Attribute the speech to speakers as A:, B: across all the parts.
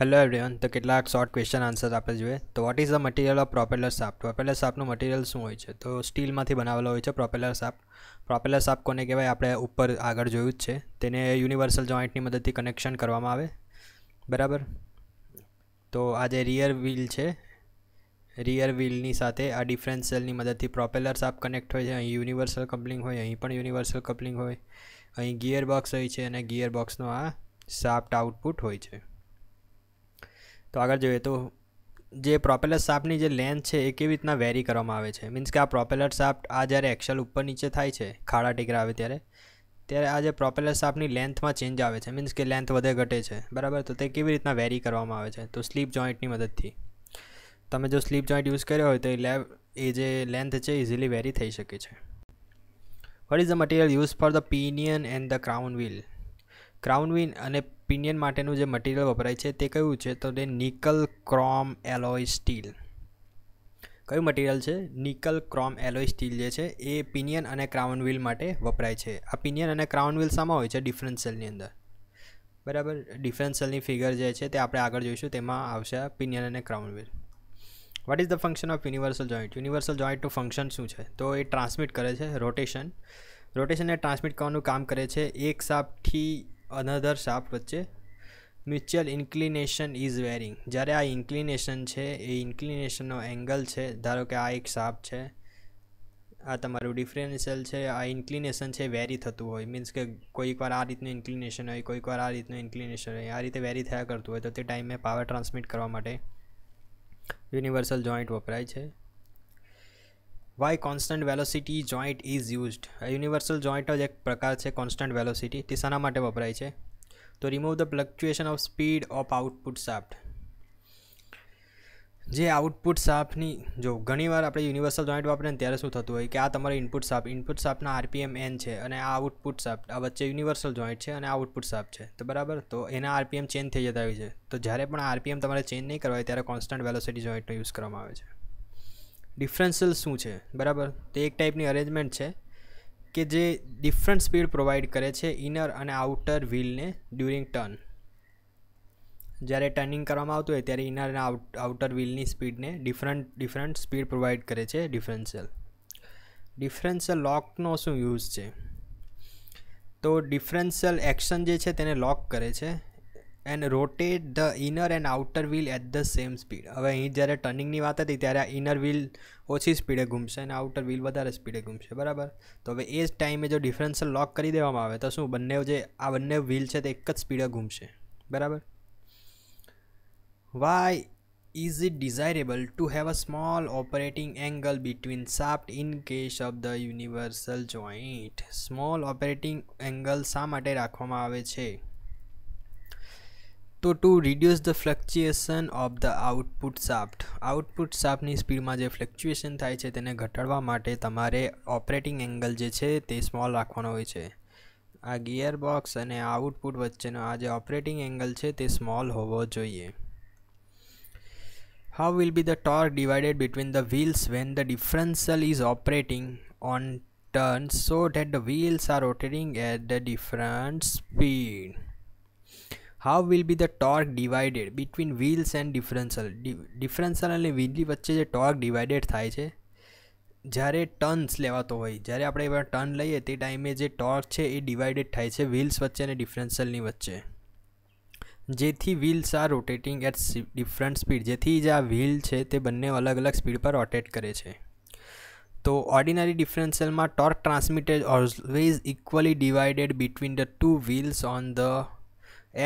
A: Hello everyone તો કેટલાક short question answer આપણે જોઈએ તો what is the material of propeller shaft propeller સાપનું મટીરિયલ શું હોય છે તો સ્ટીલમાંથી બનાવેલો હોય છે પ્રોપેલર સાપ પ્રોપેલર સાપ કોને કહેવાય આપણે ઉપર આગળ જોયું જ છે તેને યુનિવર્સલ જોઈન્ટની મદદથી કનેક્શન કરવામાં આવે બરાબર તો આ જે રિયર વ્હીલ છે રિયર વ્હીલની સાથે આ ડિફરન્સ સેલની મદદથી પ્રોપેલર સાપ કનેક્ટ હોય છે અહીં યુનિવર્સલ કપલિંગ હોય અહીં પણ યુનિવર્સલ કપલિંગ હોય અહીં ગિયર બોક્સ હોય છે અને ગિયર બોક્સનો આ સાપ્ટ આઉટપુટ હોય છે તો આગળ જોઈએ તો જે પ્રોપેલર શાફ્ટની જે લેન્થ છે એ કેવી રીતના વેરી કરવામાં આવે છે મીન્સ કે આ પ્રોપેલર શાફ્ટ આ જ્યારે એક્સલ ઉપર નીચે થાય છે ખાડા ટીકરા આવે ત્યારે ત્યારે આ જે પ્રોપેલર શાફ્ટની લેન્થમાં ચેન્જ આવે છે મીન્સ કે લેન્થ વધે ઘટે છે બરાબર તો તે કેવી રીતના વેરી કરવામાં આવે છે તો સ્લીપ જોઈન્ટની મદદથી તમે જો સ્લીપ જોઈન્ટ યુઝ કર્યો હોય તો એ લેબ એ જે લેન્થ છે ઇઝીલી વેરી થઈ શકે છે what is the material use for the pinion and the crown wheel crown wheel અને પિનિયન માટેનું જે મટીરિયલ વપરાય છે તે કયું છે તો તે નિકલ ક્રોમ એલોય સ્ટીલ કયું મટીરિયલ છે નિકલ ક્રોમ એલોય સ્ટીલ જે છે એ પિનિયન અને ક્રાઉન વ્હીલ માટે વપરાય છે આ પિનિયન અને ક્રાઉન વ્હીલ સામાં હોય છે ડિફરન્શિયલની અંદર બરાબર ડિફરન્શિયલની ફિગર જે છે તે આપણે આગળ જોઈશું તેમાં આવશે પિનિયન અને crown wheel what is the function of universal joint universal જોઈન્ટનું ફંક્શન શું છે તો એ ટ્રાન્સમિટ કરે છે રોટેશન રોટેશનને ટ્રાન્સમિટ કરવાનું કામ કરે છે એક સાપથી અનધર શાફ્ટ વચ્ચે મ્યુચ્યુઅલ ઇન્કલિનેશન ઇઝ વેરિંગ જ્યારે આ ઇન્કલિનેશન છે એ ઇન્કલિનેશનનો એંગલ છે ધારો કે આ એક શાપ છે આ તમારું ડિફરન્શિયલ છે આ ઇન્કલિનેશન છે વેરી થતું હોય મીન્સ કે કોઈકવાર આ રીતનું ઇન્કલિનેશન હોય કોઈકવાર આ રીતનું ઇન્ક્લિનેશન હોય આ રીતે વેરી થયા કરતું હોય તો તે ટાઈમે પાવર ટ્રાન્સમિટ કરવા માટે યુનિવર્સલ જોઈન્ટ વપરાય છે why constant velocity joint is used universal joint જ એક પ્રકાર છે કોન્સ્ટન્ટ વેલોસિટી તે શાના માટે વપરાય છે તો remove the fluctuation of speed of output shaft જે આઉટપુટ સાફની જો ઘણીવાર આપણે યુનિવર્સલ જોઈન્ટ વાપરીએ ત્યારે શું થતું હોય કે આ તમારો ઇનપુટ સાફ ઇનપુટ સાફના આરપીએમ એન છે અને આ આઉટપુટ સાફ આ વચ્ચે યુનિવર્સલ જોઈન્ટ છે અને આઉટપુટ સાફ છે તો બરાબર તો એના આરપીએમ ચેન્જ થઈ જતા હોય છે તો જ્યારે પણ આરપીએમ તમારે ચેન્જ નહીં કરવા હોય ત્યારે કોન્સ્ટન્ટ વેલોસિટી જોઈન્ટનો યુઝ કરવામાં આવે છે ડિફરન્શિયલ શું છે બરાબર તે એક ટાઈપની અરેન્જમેન્ટ છે કે જે ડિફરન્ટ સ્પીડ પ્રોવાઈડ કરે છે ઇનર અને આઉટર વ્હીલને ડ્યુરિંગ ટર્ન જ્યારે ટર્નિંગ કરવામાં આવતું હોય ત્યારે ઇનર અને આઉટ આઉટર વ્હીલની સ્પીડને ડિફરન્ટ ડિફરન્ટ સ્પીડ પ્રોવાઈડ કરે છે ડિફરન્શિયલ ડિફરન્શિયલ લોકનો શું યુઝ છે તો ડિફરન્શિયલ એક્શન જે છે તેને લોક કરે છે and rotate the inner and outer wheel at the same speed હવે અહીં જ્યારે ટર્નિંગની વાત હતી ત્યારે આ ઇનર વ્હીલ ઓછી સ્પીડે ઘૂમશે અને આઉટર વ્હીલ વધારે સ્પીડે ઘૂમશે બરાબર તો હવે એ જ ટાઈમે જો ડિફરન્સલ લોક કરી દેવામાં આવે તો શું બંને જે આ બંને વ્હીલ છે તે એક જ સ્પીડે ઘૂમશે બરાબર why is it desirable to have a small operating angle between shaft in case of the universal joint small operating angle શા માટે રાખવામાં આવે છે તો to reduce the fluctuation of the output shaft output સાફ્ટની સ્પીડમાં જે ફ્લક્ચ્યુએશન થાય છે તેને ઘટાડવા માટે તમારે ઓપરેટિંગ એંગલ જે છે તે સ્મોલ રાખવાનો હોય છે આ ગિયર બોક્સ અને આઉટપુટ વચ્ચેનો આ જે ઓપરેટિંગ એંગલ છે તે સ્મોલ હોવો જોઈએ how will be the torque divided between the wheels when the differential is operating on turn so that the wheels are rotating at the different speed how will be the torque divided between wheels and differential differential અને wheelie વચ્ચે જે torque divided થાય છે જ્યારે turns લેવાતો હોય જ્યારે આપણે એવા ટર્ન લઈએ તે ટાઈમે જે ટોર્ક છે એ ડિવાઇડેડ થાય છે વ્હીલ્સ વચ્ચે અને ડિફરન્સલની વચ્ચે જેથી wheels are rotating at different speed જેથી જે આ વ્હીલ છે તે બંને અલગ અલગ સ્પીડ પર રોટેટ કરે છે તો ઓર્ડિનરી ડિફરન્સલમાં torque transmitted always equally divided between the two wheels on the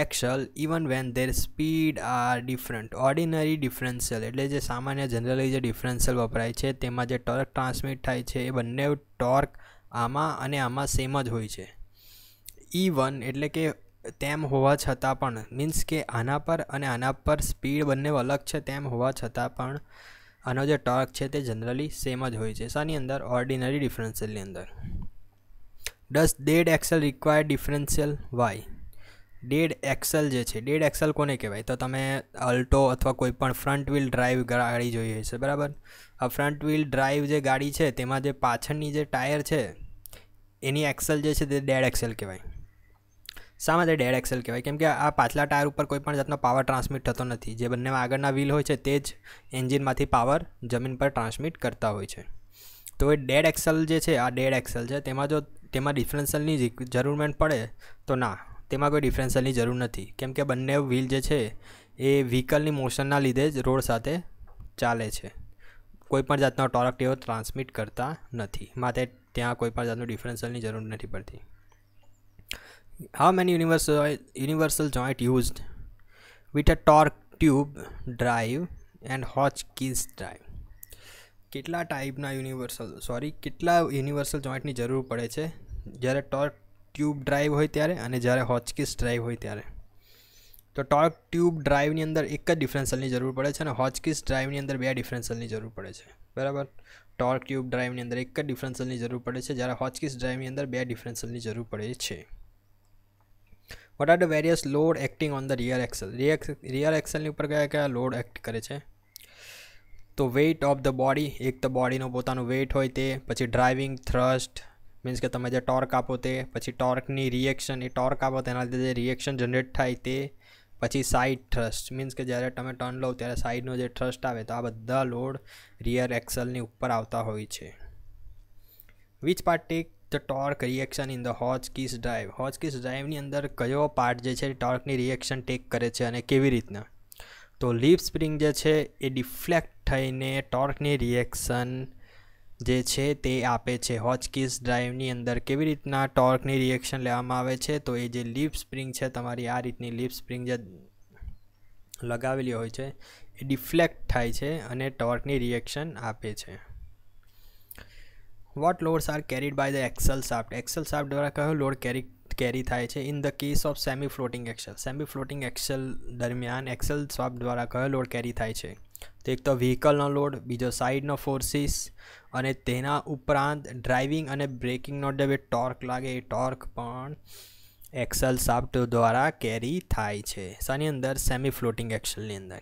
A: axle even when their speed are different ordinary differential એટલે જે સામાન્ય જનરલી જે ડિફરન્સિયલ વપરાય છે તેમાં જે ટોર્ક ટ્રાન્સમિટ થાય છે એ બંને ટોર્ક આમાં અને આમાં સેમ જ હોય છે ઇવન e એટલે કે તેમ હોવા છતાં પણ મીન્સ કે આના પર અને આના પર સ્પીડ બંને અલગ છે તેમ હોવા છતાં પણ આનો જે ટોર્ક છે તે જનરલી સેમ જ હોય છે શાની અંદર ઓર્ડિનરી ડિફરન્સિયલની અંદર does dead axle require differential why dead axle જે છે ડેડ એક્સલ કોને કહેવાય તો તમે અલ્ટો અથવા કોઈ પણ ફ્રન્ટ વ્હીલ ડ્રાઈવ ગાડી જોઈએ છે બરાબર આ ફ્રન્ટ વ્હીલ ડ્રાઈવ જે ગાડી છે તેમાં જે પાછળની જે ટાયર છે એની એક્સેલ જે છે તે ડેડ એક્સલ કહેવાય શા માટે ડેડ એક્સેલ કહેવાય કેમ કે આ પાછલા ટાયર ઉપર કોઈ પણ જાતનો પાવર ટ્રાન્સમિટ થતો નથી જે બંને આગળના વ્હીલ હોય છે તે જ એન્જિનમાંથી પાવર જમીન પર ટ્રાન્સમિટ કરતા હોય છે તો એ ડેડ એક્સલ જે છે આ ડેડ એક્સેલ છે તેમાં જો તેમાં ડિફરન્સલની જરૂરમેન્ટ પડે તો ના તેમાં કોઈ ડિફરન્સલની જરૂર નથી કેમ કે બંને વ્હીલ જે છે એ વ્હીકલની મોશનના લીધે જ રોડ સાથે ચાલે છે કોઈપણ જાતનો ટોર્ક તેઓ ટ્રાન્સમિટ કરતા નથી માટે ત્યાં કોઈપણ જાતનું ડિફરન્સલની જરૂર નથી પડતી how many universal universal joint use with a torque tube drive and Hotch Hotchkiss drive કેટલા ટાઈપના યુનિવર્સલ સોરી કેટલા યુનિવર્સલ જોઈન્ટની જરૂર પડે છે જ્યારે ટોર્ક ટ્યુબ ડ્રાઈવ હોય ત્યારે અને જ્યારે હોચકિસ ડ્રાઈવ હોય ત્યારે તો ટોર્ક ટ્યુબ ડ્રાઈવની અંદર એક જ ડિફરન્સલની જરૂર પડે છે અને હોચકિસ ડ્રાઈવની અંદર બે ડિફરન્સલની જરૂર પડે છે બરાબર ટોર્ક ટ્યુબ ડ્રાઈવની અંદર એક જ ડિફરન્સલની જરૂર પડે છે જ્યારે હોચકિસ ડ્રાઈવની અંદર બે ડિફરન્સલની જરૂર પડે છે what are the various load acting on the rear axle rear એક્સલની ઉપર કયા કયા લોડ એક્ટ કરે છે તો વેઇટ ઓફ ધ બોડી એક તો બોડીનો પોતાનું વેઇટ હોય તે પછી ડ્રાઇવિંગ થ્રસ્ટ મીન્સ કે તમે જે ટોર્ક આપો તે પછી ટોર્કની રિએક્શન એ ટોર્ક આપો તેના લીધે જે રિએક્શન જનરેટ થાય તે પછી સાઇડ થ્રસ્ટ મીન્સ કે જ્યારે તમે ટર્ન લો ત્યારે સાઇડનો જે થ્રસ્ટ આવે તો આ બધા લોડ રિયર એક્સલની ઉપર આવતા હોય છે which part take the torque reaction in the kiss drive kiss ડ્રાઈવની અંદર કયો પાર્ટ જે છે ટોર્કની રિએક્શન ટેક કરે છે અને કેવી રીતના તો લીપ સ્પ્રિંગ જે છે એ ડિફ્લેક્ટ થઈને ટોર્કની રિએક્શન જે છે તે આપે છે હોચકીસ ડ્રાઈવની અંદર કેવી રીતના ટોર્કની રિએક્શન લેવામાં આવે છે તો એ જે લીપ સ્પ્રિંગ છે તમારી આ રીતની લીપ સ્પ્રિંગ જે લગાવેલી હોય છે એ ડિફ્લેક્ટ થાય છે અને ટોર્કની રિએક્શન આપે છે what loads are carried by the axle shaft axle shaft દ્વારા કયો લોડ કેરી કેરી થાય છે in the case of semi floating axle semi floating axle દરમિયાન એક્સેલ સાફ્ટ દ્વારા કયો લોડ કેરી થાય છે તો એક તો વ્હીકલનો લોડ બીજો સાઇડનો ફોર્સિસ અને તેના ઉપરાંત ડ્રાઇવિંગ અને બ્રેકિંગનો ડબે ટોર્ક લાગે એ ટોર્ક પણ એક્સલ સાફ્ટ દ્વારા કેરી થાય છે શાની અંદર સેમી ફ્લોટિંગ એક્સલની અંદર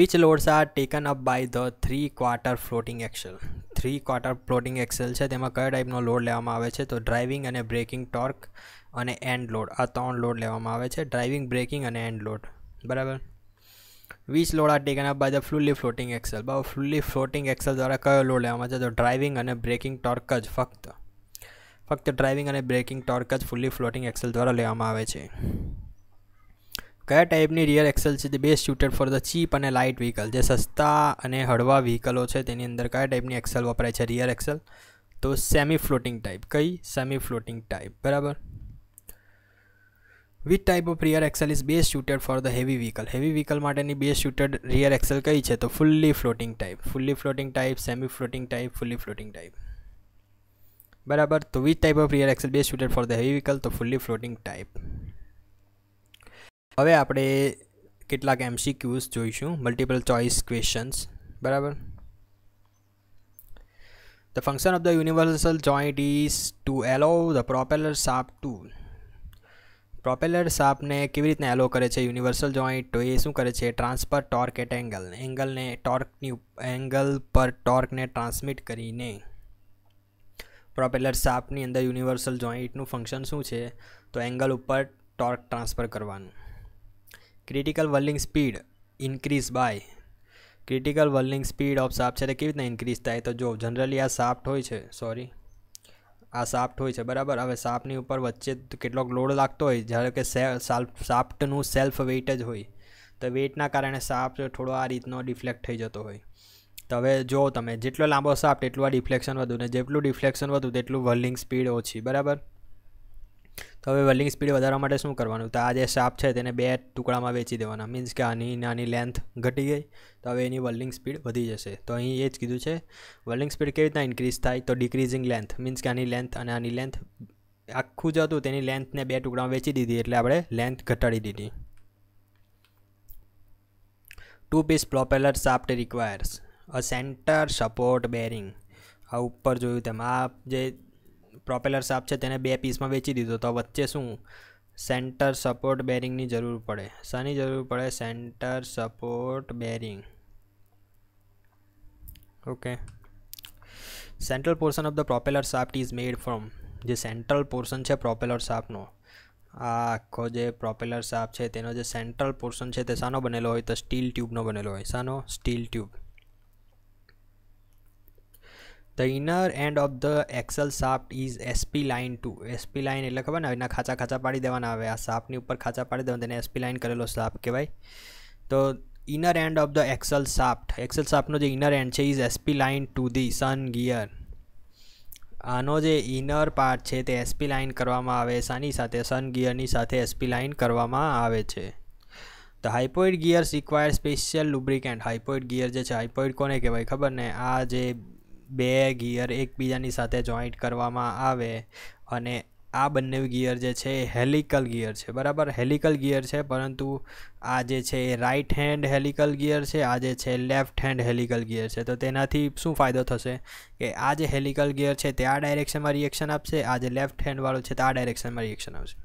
A: which loads are taken up by the three quarter floating axle three quarter floating axle છે તેમાં કયા ટાઈપનો લોડ લેવામાં આવે છે તો ડ્રાઇવિંગ અને બ્રેકિંગ ટોર્ક અને એન્ડ લોડ આ ત્રણ લોડ લેવામાં આવે છે ડ્રાઇવિંગ બ્રેકિંગ અને એન્ડ લોડ બરાબર વીસ લોડ આ taken by the fully floating axle બાબા ફ્લુલી ફ્લોટિંગ એક્સેલ દ્વારા કયો લોડ લેવામાં છે તો ડ્રાઇવિંગ અને બ્રેકિંગ ટોર્ક જ ફક્ત ફક્ત ડ્રાઇવિંગ અને બ્રેકિંગ ટોર્ક જ ફૂલી ફ્લોટિંગ એક્સેલ દ્વારા લેવામાં આવે છે કયા ટાઈપની રિયર એક્સેલ છે તે best suited for the cheap અને લાઇટ વ્હીકલ જે સસ્તા અને હળવા વ્હીકલો છે તેની અંદર કયા ટાઈપની એક્સેલ વપરાય છે રિયર એક્સેલ તો સેમી ફ્લોટિંગ ટાઈપ કઈ સેમી ફ્લોટિંગ ટાઈપ બરાબર with type of rear axle is best suited for the heavy vehicle heavy vehicle માટેની બેસ્ટ સુટેડ રિયર એક્સેલ કઈ છે તો fully floating type fully floating type semi floating type fully floating type બરાબર તો with type of rear axle best suited for the heavy vehicle તો fully floating type હવે આપણે કેટલાક એમસીક્યુઝ જોઈશું મલ્ટિપલ ચોઇસ ક્વેશ્ચન્સ બરાબર The function of the universal joint is to allow the propeller shaft to propeller સાપને કેવી રીતના એલો કરે છે યુનિવર્સલ જોઈન્ટ તો એ શું કરે છે ટ્રાન્સફર ટોર્ક એટ એંગલ એંગલને ટોર્કની એંગલ પર ટોર્કને ટ્રાન્સમિટ કરીને પ્રોપેલર સાપની અંદર યુનિવર્સલ જોઈન્ટનું ફંક્શન શું છે તો એંગલ ઉપર ટોર્ક ટ્રાન્સફર કરવાનું critical whirling speed increase by critical whirling speed of shaft છે તે કેવી રીતના ઇન્ક્રીઝ થાય તો જો જનરલી આ સાફ્ટ હોય છે સોરી આ સાફ્ટ હોય છે બરાબર હવે સાપની ઉપર વચ્ચે કેટલોક લોડ લાગતો હોય જ્યારે કે સાફ્ટનું સેલ્ફ વેઇટ જ હોય તો વેઇટના કારણે સાપ થોડો આ રીતનો ડિફ્લેક્ટ થઈ જતો હોય તો હવે જો તમે જેટલો લાંબો સાફ્ટ એટલું આ ડિફ્લેક્શન વધુ ને જેટલું ડિફ્લેક્શન વધુ તેટલું વર્લિંગ સ્પીડ ઓછી બરાબર તો હવે વેલ્ડિંગ સ્પીડ વધારવા માટે શું કરવાનું તો આ જે શાપ છે તેને બે ટુકડામાં વેચી દેવાના મીન્સ કે આની આની લેન્થ ઘટી ગઈ તો હવે એની વર્લિંગ સ્પીડ વધી જશે તો અહીં એ જ કીધું છે વેલ્ડિંગ સ્પીડ કેવી રીતના ઇન્ક્રીઝ થાય તો ડિક્રીઝિંગ લેન્થ મીન્સ કે આની લેન્થ અને આની લેન્થ આખું જ હતું તેની લેન્થને બે ટુકડામાં વેચી દીધી એટલે આપણે લેન્થ ઘટાડી દીધી two piece propeller shaft requires a centre support bearing આ ઉપર જોયું તેમ આ જે પ્રોપેલર સાપ છે તેને બે પીસમાં વેચી દીધો તો વચ્ચે શું સેન્ટર સપોર્ટ બેરિંગની જરૂર પડે શાની જરૂર પડે centre support bearing okay central portion of the propeller shaft is made from જે સેન્ટ્રલ પોર્શન છે પ્રોપેલર સાફ્ટનો આ આખો જે પ્રોપેલર સાફ છે તેનો જે સેન્ટ્રલ પોર્શન છે તે શાનો બનેલો હોય તો સ્ટીલ ટ્યુબનો બનેલો હોય શાનો steel tube the inner end of the axle shaft is spline to spline એટલે ખબર ને એના ખાચા ખાચા પાડી દેવાના આવે આ સાફ્ટની ઉપર ખાચા પાડી દેવાના તેને એસપી લાઇન કરેલો સાફ કહેવાય તો inner end of the axle shaft axle સાફ્ટનો જે ઇનર એન્ડ છે is spline to the sun gear આનો જે ઇનર પાર્ટ છે તે એસપી લાઇન કરવામાં આવે શાની સાથે સન ગિયરની સાથે એસપી લાઇન કરવામાં આવે છે તો hypoid gears require special lubricant hypoid gear જે છે હાઇપોઇડ કોને કહેવાય ખબર ને આ જે બે ગિયર એકબીજાની સાથે જોઈન્ટ કરવામાં આવે અને આ બંને ગિયર જે છે એ હેલિકલ ગિયર છે બરાબર હેલિકલ ગિયર છે પરંતુ આ જે છે એ રાઇટ હેન્ડ હેલિકલ ગિયર છે આ જે છે લેફ્ટ હેન્ડ હેલિકલ ગિયર છે તો તેનાથી શું ફાયદો થશે કે આ જે હેલિકલ ગિયર છે તે આ ડાયરેક્શનમાં રિએક્શન આપશે આ જે લેફ્ટ હેન્ડવાળું છે તે આ ડાયરેક્શનમાં રિએક્શન આવશે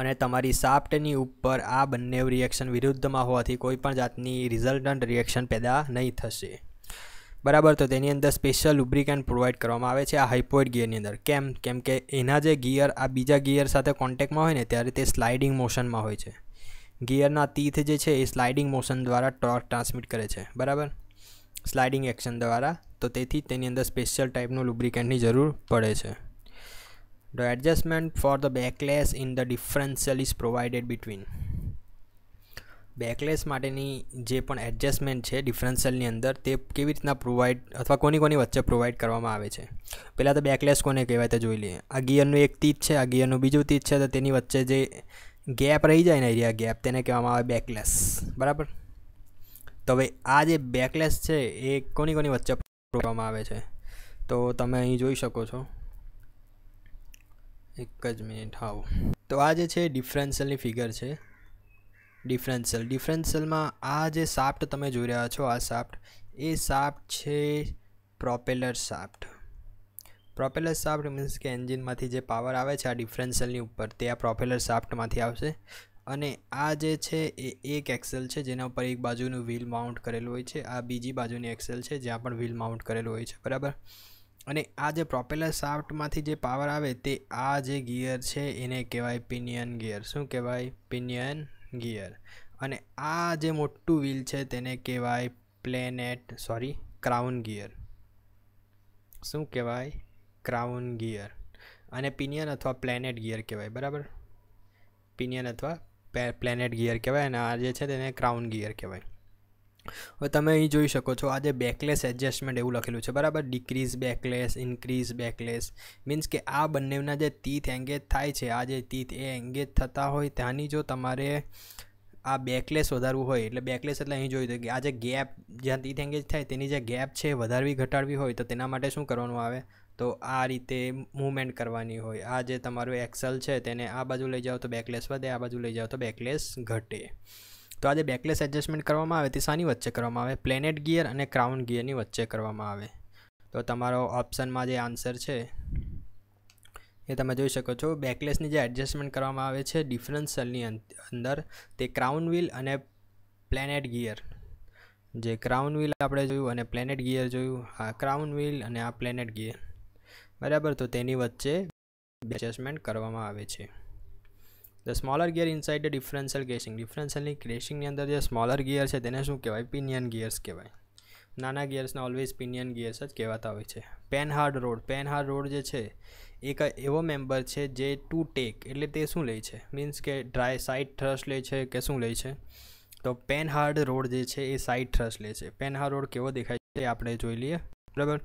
A: અને તમારી સાફ્ટની ઉપર આ બંને રિએક્શન વિરુદ્ધમાં હોવાથી કોઈપણ જાતની રિઝલ્ટન્ટ રિએક્શન પેદા નહીં થશે બરાબર તો તેની અંદર સ્પેશિયલ લુબ્રિકેન્ટ પ્રોવાઈડ કરવામાં આવે છે આ હાઇપોઇડ ગિયરની અંદર કેમ કેમ કે એના જે ગિયર આ બીજા ગિયર સાથે કોન્ટેક્ટમાં હોય ને ત્યારે તે સ્લાઇડિંગ મોશનમાં હોય છે ગિયરના તીથ જે છે એ સ્લાઇડિંગ મોશન દ્વારા ટોર્ક ટ્રાન્સમિટ કરે છે બરાબર સ્લાઇડિંગ એક્શન દ્વારા તો તેથી તેની અંદર સ્પેશિયલ ટાઈપનું લુબ્રિકેન્ટની જરૂર પડે છે the adjustment for the backlash in the differential is provided between backlash માટેની જે પણ એડજસ્ટમેન્ટ છે ડિફરન્સલની અંદર તે કેવી રીતના પ્રોવાઈડ અથવા કોની કોની વચ્ચે પ્રોવાઈડ કરવામાં આવે છે પહેલાં તો બેકલેસ કોને કહેવાય તો જોઈ લઈએ આ ગિયરનું એક તીજ છે આ ગિયરનું બીજું તીજ છે તો તેની વચ્ચે જે ગેપ રહી જાય ને એરિયા ગેપ તેને કહેવામાં આવે બેકલેસ બરાબર તો હવે આ જે બેકલેસ છે એ કોની કોની વચ્ચે કરવામાં આવે છે તો તમે અહીં જોઈ શકો છો એક જ મિનિટ હાવ તો આ જે છે ડિફરન્સલની ફિગર છે ડિફરન્શિયલ ડિફરન્સલમાં આ જે સાફ્ટ તમે જોઈ રહ્યા છો આ સાફ્ટ એ સાફ્ટ છે propeller shaft propeller shaft means કે એન્જિનમાંથી જે પાવર આવે છે આ ડિફરન્સલની ઉપર તે આ પ્રોપેલર સાફ્ટમાંથી આવશે અને આ જે છે એ એક એક્સેલ છે જેના ઉપર એક બાજુનું વ્હીલ માઉન્ટ કરેલું હોય છે આ બીજી બાજુની એક્સેલ છે જ્યાં પણ વ્હીલ માઉન્ટ કરેલું હોય છે બરાબર અને આ જે પ્રોપેલર સાફ્ટમાંથી જે પાવર આવે તે આ જે ગિયર છે એને કહેવાય પિનિયન ગિયર શું કહેવાય પિનિયન ગિયર અને આ જે મોટું વ્હીલ છે તેને કહેવાય પ્લેનેટ સોરી ક્રાઉન ગિયર શું કહેવાય ક્રાઉન ગિયર અને પિનિયન અથવા પ્લેનેટ ગિયર કહેવાય બરાબર પિનિયન અથવા પ્લેનેટ ગિયર કહેવાય અને આ જે છે તેને ક્રાઉન ગિયર કહેવાય હવે તમે અહીં જોઈ શકો છો આજે બેકલેસ એડજસ્ટમેન્ટ એવું લખેલું છે બરાબર decrease backlash increase backlash means કે આ બંનેના જે તીથ એંગેજ થાય છે આ જે તીથ એ એંગેજ થતા હોય ત્યાંની જો તમારે આ બેકલેસ વધારવું હોય એટલે બેકલેસ એટલે અહીં જોયું કે આ જે ગેપ જ્યાં તીથ એંગેજ થાય તેની જે ગેપ છે વધારવી ઘટાડવી હોય તો તેના માટે શું કરવાનું આવે તો આ રીતે મૂવમેન્ટ કરવાની હોય આ જે તમારું એક્સલ છે તેને આ બાજુ લઈ જાઓ તો બેકલેસ વધે આ બાજુ લઈ જાઓ તો બેકલેસ ઘટે તો આજે બેકલેસ એડજસ્ટમેન્ટ કરવામાં આવે તે શાની વચ્ચે કરવામાં આવે પ્લેનેટ ગિયર અને ક્રાઉન ગિયરની વચ્ચે કરવામાં આવે તો તમારો ઓપ્શનમાં જે આન્સર છે એ તમે જોઈ શકો છો બેકલેસની જે એડજસ્ટમેન્ટ કરવામાં આવે છે ડિફરન્સલની અંદર તે ક્રાઉન વ્હીલ અને પ્લેનેટ ગિયર જે ક્રાઉન વ્હીલ આપણે જોયું અને પ્લેનેટ ગિયર જોયું આ ક્રાઉન વ્હીલ અને આ પ્લેનેટ ગિયર બરાબર તો તેની વચ્ચે એડજસ્ટમેન્ટ કરવામાં આવે છે the smaller gear inside the differential casing ડિફરન્શિયલની ક્રેશિંગની અંદર જે સ્મોલર ગિયર છે તેને શું કહેવાય પિનિયન ગિયર્સ કહેવાય નાના ગિયર્સના ઓલવેઝ પિનિયન ગિયર્સ જ કહેવાતા હોય છે પેનહાર્ડ રોડ પેનહાર્ડ રોડ જે છે એક એવો મેમ્બર છે જે ટુ ટેક એટલે તે શું લે છે મીન્સ કે ડ્રાય સાઇડ થ્રસ્ટ લે છે કે શું લે છે તો પેનહાર્ડ રોડ જે છે એ સાઇડ થ્રસ્ટ લે છે પેનહાર્ડ રોડ કેવો દેખાય છે એ આપણે જોઈ લઈએ બરાબર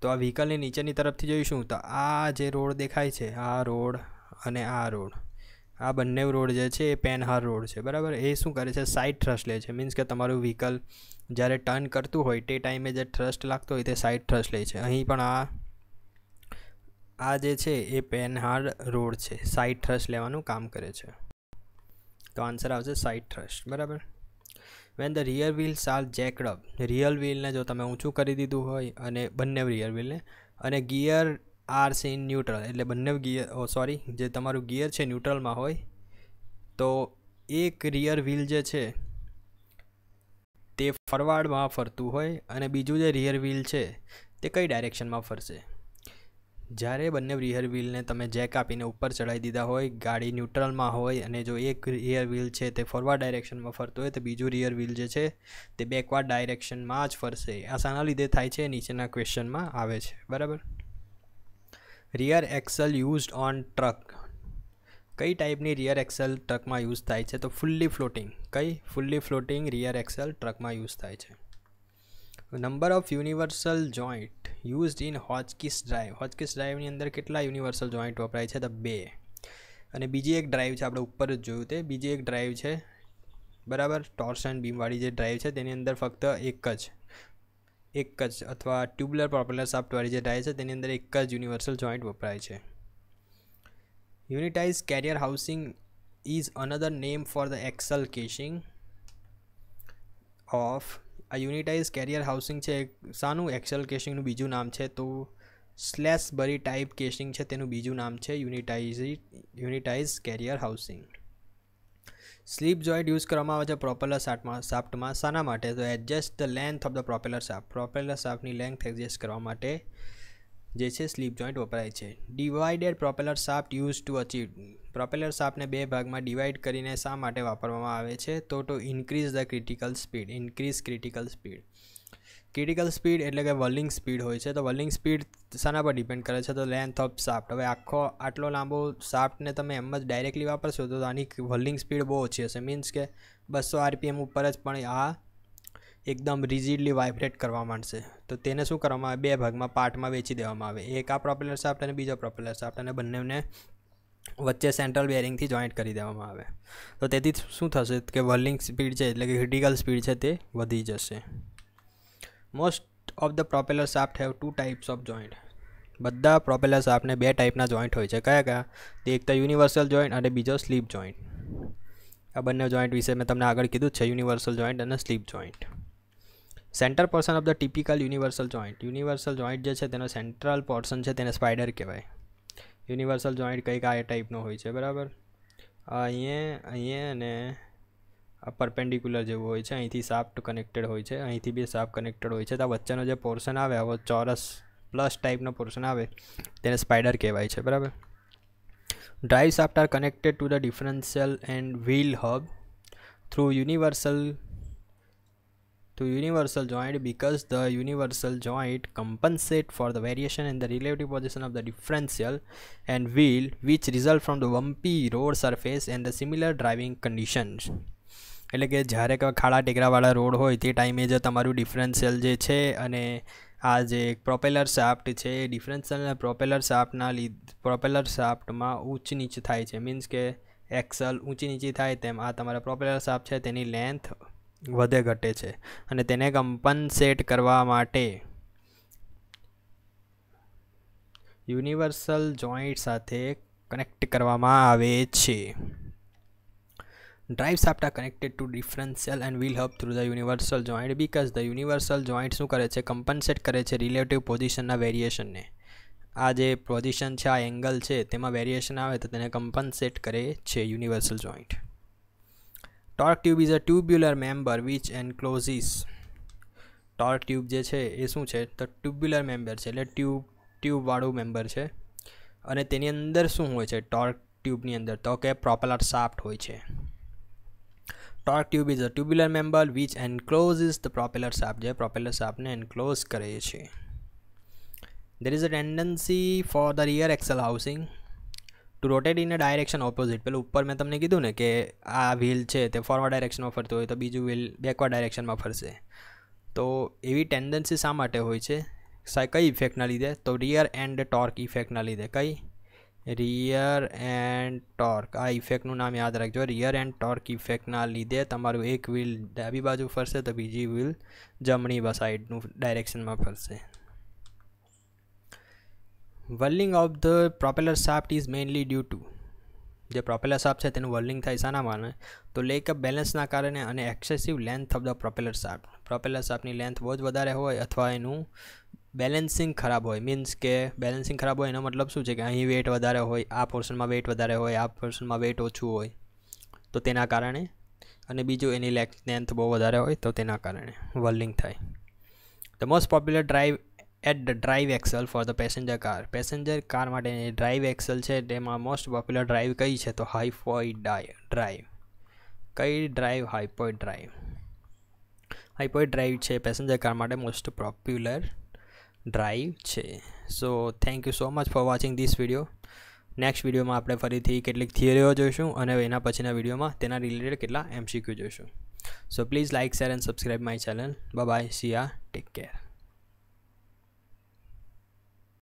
A: તો આ વ્હીકલની નીચેની તરફથી જોઈશું તો આ જે રોડ દેખાય છે આ રોડ અને આ રોડ આ બંને રોડ જે છે એ પેનહાર રોડ છે બરાબર એ શું કરે છે સાઇડ થ્રસ્ટ લે છે મીન્સ કે તમારું વ્હીકલ જ્યારે ટર્ન કરતું હોય તે ટાઈમે જે થ્રસ્ટ લાગતો હોય તે સાઇડ થ્રસ્ટ લે છે અહીં પણ આ આ જે છે એ પેનહાર રોડ છે સાઇડ થ્રસ્ટ લેવાનું કામ કરે છે તો આન્સર આવશે સાઇડ થ્રસ્ટ બરાબર when the rear wheels are jacked up rear વ્હીલને જો તમે ઊંચું કરી દીધું હોય અને બંને રિયર વ્હીલને અને ગિયર આર છે ઇન ન્યુટ્રલ એટલે બંને ગિયર સોરી જે તમારું ગિયર છે ન્યુટ્રલમાં હોય તો એક રિયર વ્હીલ જે છે તે ફરવાડમાં ફરતું હોય અને બીજું જે રિયર વ્હીલ છે તે કઈ ડાયરેક્શનમાં ફરશે જ્યારે બંને રિયર વ્હીલને તમે જેક આપીને ઉપર ચડાવી દીધા હોય ગાડી ન્યુટ્રલમાં હોય અને જો એક રિયર વ્હીલ છે તે ફોરવર્ડ ડાયરેક્શનમાં ફરતું હોય તો બીજું રિયર વ્હીલ જે છે તે બેકવર્ડ ડાયરેક્શનમાં જ ફરશે આ શાના લીધે થાય છે નીચેના ક્વેશ્ચનમાં આવે છે બરાબર rear axle used on truck કઈ ટાઈપની રિયર એક્સલ ટ્રકમાં યુઝ થાય છે તો ફૂલ્લી ફ્લોટિંગ કઈ ફૂલ્લી ફ્લોટિંગ રિયર એક્સલ ટ્રકમાં યુઝ થાય છે number of universal joint used in Hotchkiss drive Hotchkiss ડ્રાઈવની અંદર કેટલા યુનિવર્સલ જોઈન્ટ વપરાય છે તો બે અને બીજી એક ડ્રાઈવ છે આપણે ઉપર જ જોયું તે બીજી એક ડ્રાઈવ છે બરાબર ટોર્સન બીમવાળી જે ડ્રાઈવ છે તેની અંદર ફક્ત એક જ એક જ અથવા ટ્યુબ્યુલર પ્રોપેલર શાફ્ટવાળી જે ટાયર છે તેની અંદર એક જ યુનિવર્સલ જોઈન્ટ વપરાય છે unitized carrier housing is another name for the axle casing of આ યુનિટાઇઝ કેરિયર હાઉસિંગ છે શાનું એક્સલ કેશિંગનું બીજું નામ છે તો સ્લેશ બરી ટાઈપ કેશિંગ છે તેનું બીજું નામ છે unitized unitized carrier housing slip joint use કરવામાં આવે છે પ્રોપેલર શાફ્ટમાં શાફ્ટમાં શાના માટે તો adjust the length of the propeller shaft propeller શાફ્ટની લેન્થ એડજસ્ટ કરવા માટે જે છે સ્લીપ જોઈન્ટ વપરાય છે divided propeller shaft use to achieve propeller શાફ્ટને બે ભાગમાં ડિવાઈડ કરીને શા માટે વાપરવામાં આવે છે તો to increase the critical speed increase critical speed critical speed એટલે કે વલિંગ સ્પીડ હોય છે તો વર્લિંગ સ્પીડ શાના પર ડિપેન્ડ કરે છે તો લેન્થ ઓફ સાફ્ટ હવે આખો આટલો લાંબો સાફ્ટને તમે એમ જ ડાયરેક્ટલી વાપરશો તો આની વલિંગ સ્પીડ બહુ ઓછી હશે મીન્સ કે બસો આરપીએમ ઉપર જ પણ આ એકદમ રિજિડલી વાઇબ્રેટ કરવા માંડશે તો તેને શું કરવામાં આવે બે ભાગમાં પાર્ટમાં વેચી દેવામાં આવે એક આ પ્રોપેલર સાફ્ટ અને બીજો પ્રોપેલર સાફ્ટ અને બંનેને વચ્ચે સેન્ટ્રલ બેરિંગથી જોઈન્ટ કરી દેવામાં આવે તો તેથી શું થશે કે વર્લિંગ સ્પીડ છે એટલે કે ક્રિટિકલ સ્પીડ છે તે વધી જશે most of the propeller shaft have two types of joint બધા પ્રોપેલર શાફ્ટને બે ટાઈપના જોઈન્ટ હોય છે કયા કયા તે એક તો યુનિવર્સલ જોઈન્ટ અને બીજો સ્લીપ જોઈન્ટ આ બંને જોઈન્ટ વિશે મેં તમને આગળ કીધું છે યુનિવર્સલ જોઈન્ટ અને slip joint centre portion of the typical universal joint universal joint જે છે તેનો સેન્ટ્રલ પોર્શન છે તેને સ્પાઇડર કહેવાય યુનિવર્સલ જોઈન્ટ કંઈક આ ટાઈપનો હોય છે બરાબર અહીંયા અહીંયા અને આ પરપેન્ડિક્યુલર જેવું હોય છે અહીંથી સાફ્ટ કનેક્ટેડ હોય છે અહીંથી બે સાફ કનેક્ટેડ હોય છે તો આ વચ્ચેનો જે પોર્શન આવે આવો ચોરસ પ્લસ ટાઈપનો પોર્શન આવે તેને સ્પાઇડર કહેવાય છે બરાબર drive shaft are connected to the differential and wheel hub through universal to universal joint because the universal joint compensate for the variation in the relative position of the differential and wheel which result from the bumpy road surface and the similar driving conditions એટલે કે જ્યારે ખાડા ટેકરાવાળા road હોય તે ટાઈમે જ તમારું differential જે છે અને આ જે પ્રોપેલર શાફ્ટ છે એ ડિફરન્શિયલ અને પ્રોપેલર શાફ્ટના લીધ પ્રોપેલર શાફ્ટમાં ઊંચ નીચ થાય છે મીન્સ કે એક્સલ ઊંચી નીચી થાય તેમ આ તમારા પ્રોપેલર શાફ્ટ છે તેની લેન્થ વધે ઘટે છે અને તેને કમ્પન્સેટ કરવા માટે યુનિવર્સલ જોઈન્ટ સાથે કનેક્ટ કરવામાં આવે છે drive shaft are connected to differential and wheel hub through the universal joint because the universal joint શું કરે છે કમ્પન્સેટ કરે છે રિલેટિવ પોઝિશનના વેરિએશનને આ જે પોઝિશન છે આ એંગલ છે તેમાં વેરિએશન આવે તો તેને કમ્પન્સેટ કરે છે universal joint torque tube is a tubular member which closes torque tube જે છે એ શું છે તો ટ્યુબ્યુલર મેમ્બર છે એટલે ટ્યુબ ટ્યુબવાળું મેમ્બર છે અને તેની અંદર શું હોય છે ટોર્ક ટ્યુબની અંદર તો કે પ્રોપેલર શાફ્ટ હોય છે Torque tube is a tubular member which encloses the propeller shaft. જે propeller shaftને enclose કરે છે. There is a tendency for the rear axle housing to rotate in a direction opposite. પેલું ઉપર મેં તમને કીધું ને કે આ વ્હીલ છે તે ફોરવર્ડ ડાયરેક્શનમાં ફરતું હોય તો બીજું વ્હીલ બેકવર્ડ ડાયરેક્શનમાં ફરશે તો એવી ટેન્ડન્સી શા માટે હોય છે કઈ ઇફેક્ટના લીધે તો રિયર એન્ડ ટોર્ક ઇફેક્ટના લીધે કઈ રિયર એન્ડ ટોર્ક આ ઇફેક્ટનું નામ યાદ રાખજો રિયર એન્ડ ટોર્ક ઇફેક્ટના લીધે તમારું એક વ્હીલ ડાબી બાજુ ફરશે તો બીજી વ્હીલ જમણી સાઈડનું ડાયરેક્શનમાં ફરશે whirling of the propeller shaft is mainly due to જે પ્રોપેલર શાફ્ટ છે તેનું વર્લિંગ થાય શાના માને તો લેક અપ બેલેન્સના કારણે અને excessive length of the propeller shaft propeller શાફ્ટની લેન્થ બહુ જ વધારે હોય અથવા એનું બેલેન્સિંગ ખરાબ હોય મીન્સ કે બેલેન્સિંગ ખરાબ હોય એનો મતલબ શું છે કે અહીં વેટ વધારે હોય આ પોર્શનમાં વેટ વધારે હોય આ પોર્શનમાં વેટ ઓછું હોય તો તેના કારણે અને બીજું એની લેક લેન્થ બહુ વધારે હોય તો તેના કારણે વર્લિંગ થાય the most popular drive at drive axle for the passenger car passenger car માટેની ડ્રાઈવ એક્સલ છે તેમાં મોસ્ટ પોપ્યુલર ડ્રાઈવ કઈ છે તો હાઈફોઈ ડાય ડ્રાઈવ કઈ drive hypoid drive hypoid drive છે પેસેન્જર કાર માટે મોસ્ટ પોપ્યુલર ડ્રાઈવ છે so thank you so much for watching this video next વિડીયોમાં આપણે ફરીથી કેટલીક થિયરીઓ જોઈશું અને એના પછીના વિડીયોમાં તેના રિલેટેડ કેટલા એમ એમસીક્યુ જોઈશું so please like share and subscribe my channel bye see are take care